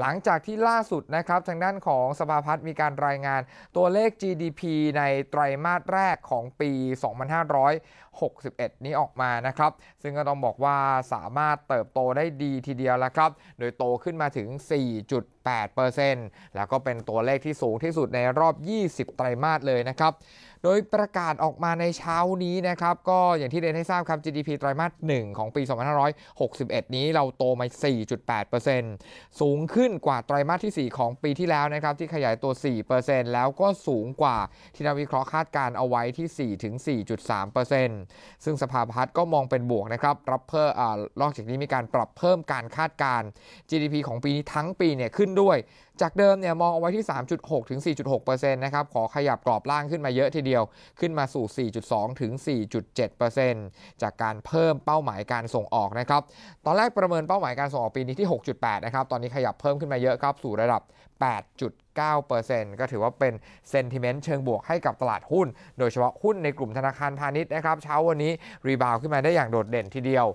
หลังจากที่ล่าสุดนะครับทางด้านของสภาพัฒน์มีการรายงานตัวเลข GDP ในไตรมาสแรกของปี 2561 นี้ออกมานะครับซึ่งก็ต้องบอกว่าสามารถเติบโตได้ดีทีเดียวแล้วครับ โดยโตขึ้นมาถึง 4.8%แล้วก็เป็นตัวเลขที่สูงที่สุดในรอบ 20 ไตรมาสเลยนะครับโดยประกาศออกมาในเช้านี้นะครับ ก็อย่างที่เรียนให้ทราบครับ GDP ไตรมาส1ของปี 2561 นี้เราโตมา 4.8%สูงขึ้นกว่าไตรมาสที่ 4 ของปีที่แล้วนะครับ ที่ขยายตัว 4%แล้วก็สูงกว่าที่นักวิเคราะห์คาดการเอาไว้ที่ 4-4.3%ซึ่งสภาพัฒน์ก็มองเป็นบวกนะครับรับเพิ่มนอกจากนี้มีการปรับเพิ่มการคาดการ GDP ของปีนี้ทั้งปีเนี่ยขึ้นด้วย จากเดิมเนี่ยมองเอาไว้ที่ 3.6ถึง4.6%นะครับขอขยับกรอบล่างขึ้นมาเยอะทีเดียวยวขึ้นมาสู่ 4.2 ถึง 4.7%จากการเพิ่มเป้าหมายการส่งออกนะครับ ตอนแรกประเมินเป้าหมายการส่งออกปีนี้ที่ 6.8 นะครับ ตอนนี้ขยับเพิ่มขึ้นมาเยอะครับ สู่ระดับ 8 9%ก็ถือว่าเป็นเซนติเมนต์เชิงบวกให้กับตลาดหุ้น โดยเฉพาะหุ้นในกลุ่มธนาคารพาณิชย์นะครับ เช้าวันนี้รีบาวขึ้นมาได้อย่างโดดเด่นทีเดียว